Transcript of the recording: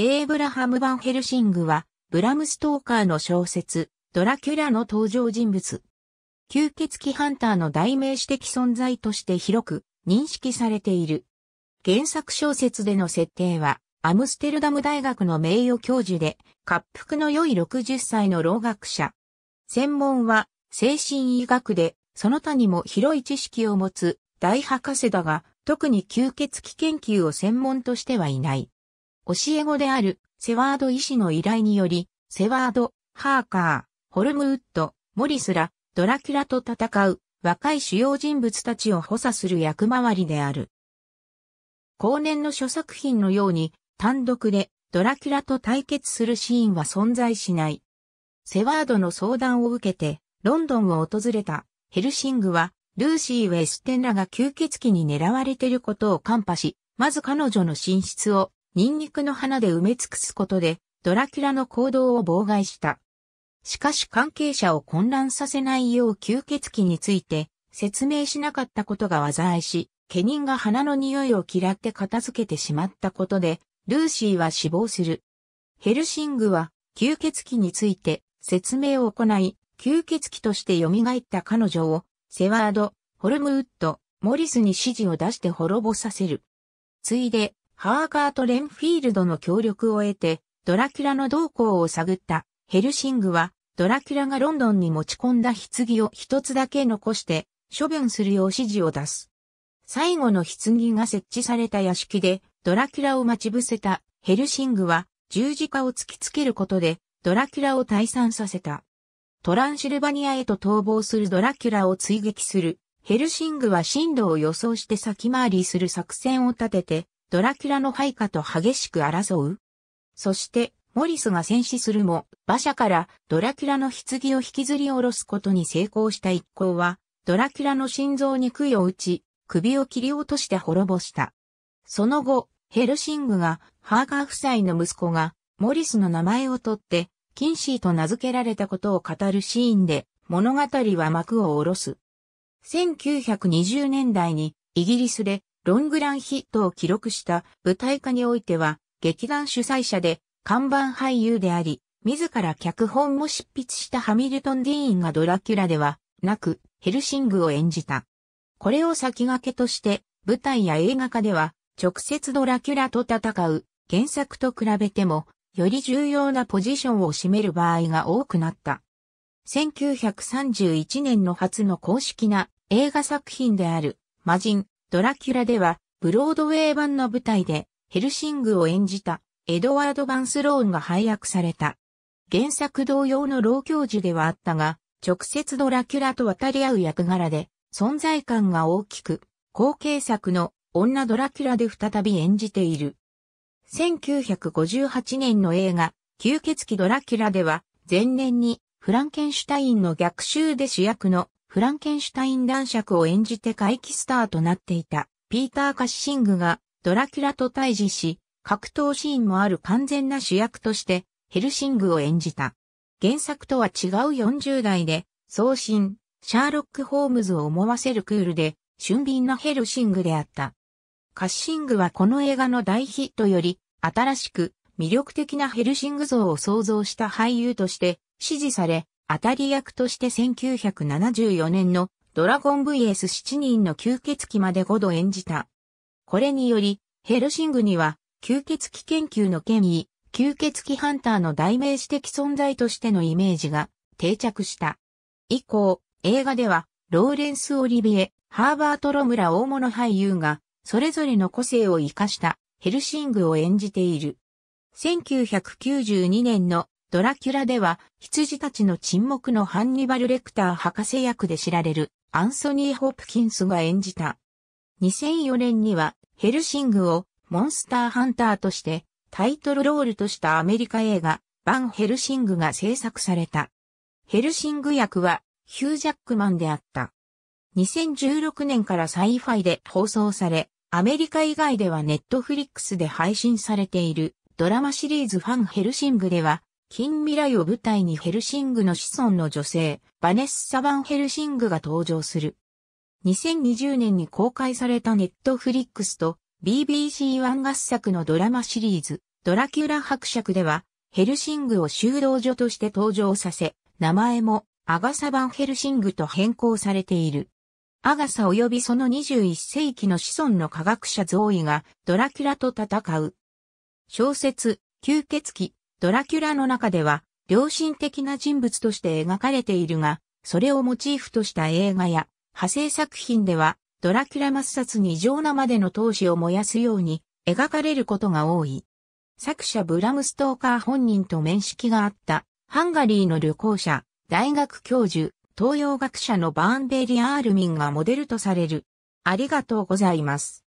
エーブラハム・バンヘルシングは、ブラム・ストーカーの小説、ドラキュラの登場人物。吸血鬼ハンターの代名詞的存在として広く認識されている。原作小説での設定は、アムステルダム大学の名誉教授で、滑覆の良い60歳の老学者。専門は、精神医学で、その他にも広い知識を持つ大博士だが、特に吸血鬼研究を専門としてはいない。教え子であるセワード医師の依頼により、セワード、ハーカー、ホルムウッド、モリスら、ドラキュラと戦う若い主要人物たちを補佐する役回りである。後年の諸作品のように、単独でドラキュラと対決するシーンは存在しない。セワードの相談を受けて、ロンドンを訪れたヘルシングは、ルーシー・ウェステンらが吸血鬼に狙われていることを看破し、まず彼女の寝室をニンニクの花で埋め尽くすことで、ドラキュラの行動を妨害した。しかし関係者を混乱させないよう吸血鬼について説明しなかったことが災いし、ケニンが花の匂いを嫌って片付けてしまったことで、ルーシーは死亡する。ヘルシングは吸血鬼について説明を行い、吸血鬼として蘇った彼女をセワード、ホルムウッド、モリスに指示を出して滅ぼさせる。ついで、ハーカーとレンフィールドの協力を得て、ドラキュラの動向を探ったヘルシングは、ドラキュラがロンドンに持ち込んだ棺を一つだけ残して、処分するよう指示を出す。最後の棺が設置された屋敷で、ドラキュラを待ち伏せたヘルシングは、十字架を突きつけることで、ドラキュラを退散させた。トランシルバニアへと逃亡するドラキュラを追撃する。ヘルシングは進路を予想して先回りする作戦を立てて、ドラキュラの配下と激しく争うそして、モリスが戦死するも、馬車からドラキュラの棺を引きずり下ろすことに成功した一行は、ドラキュラの心臓に杭を打ち、首を切り落として滅ぼした。その後、ヘルシングが、ハーガー夫妻の息子が、モリスの名前を取って、キンシーと名付けられたことを語るシーンで、物語は幕を下ろす。1920年代に、イギリスで、ロングランヒットを記録した舞台化においては、劇団主催者で看板俳優であり、自ら脚本も執筆したハミルトン・ディーンがドラキュラではなく、ヘルシングを演じた。これを先駆けとして、舞台や映画化では、直接ドラキュラと戦う原作と比べても、より重要なポジションを占める場合が多くなった。1931年の初の公式な映画作品である、魔人、ドラキュラでは、ブロードウェイ版の舞台で、ヘルシングを演じた、エドワード・バンスローンが配役された。原作同様の老教授ではあったが、直接ドラキュラと渡り合う役柄で、存在感が大きく、後継作の女ドラキュラで再び演じている。1958年の映画、吸血鬼ドラキュラでは、前年にフランケンシュタインの逆襲で主役のフランケンシュタイン男爵を演じて怪奇スターとなっていた、ピーター・カッシングがドラキュラと対峙し、格闘シーンもある完全な主役として、ヘルシングを演じた。原作とは違う40代で、送信、シャーロック・ホームズを思わせるクールで、俊敏なヘルシングであった。カッシングはこの映画の大ヒットより、新しく魅力的なヘルシング像を創造した俳優として支持され、当たり役として1974年のドラゴン VS7 人の吸血鬼まで5度演じた。これにより、ヘルシングには、吸血鬼研究の権威、吸血鬼ハンターの代名詞的存在としてのイメージが定着した。以降、映画では、ローレンス・オリビエ、ハーバート・ロムラ大物俳優が、それぞれの個性を活かしたヘルシングを演じている。1992年のドラキュラでは、羊たちの沈黙のハンニバル・レクター博士役で知られるアンソニー・ホプキンスが演じた。2004年には、ヘルシングをモンスターハンターとしてタイトルロールとしたアメリカ映画、バン・ヘルシングが制作された。ヘルシング役はヒュー・ジャックマンであった。2016年からサイファイで放送され、アメリカ以外ではネットフリックスで配信されているドラマシリーズファンヘルシングでは近未来を舞台にヘルシングの子孫の女性、バネッサ・バンヘルシングが登場する。2020年に公開されたネットフリックスと BBC1 合作のドラマシリーズ、ドラキュラ伯爵では、ヘルシングを修道女として登場させ、名前もアガサ・バンヘルシングと変更されている。アガサ及びその21世紀の子孫の科学者増位がドラキュラと戦う。小説、吸血鬼、ドラキュラの中では、良心的な人物として描かれているが、それをモチーフとした映画や、派生作品では、ドラキュラ抹殺に異常なまでの闘志を燃やすように、描かれることが多い。作者ブラムストーカー本人と面識があった、ハンガリーの旅行者、大学教授、東洋学者のバーンベリアールミンがモデルとされる。ありがとうございます。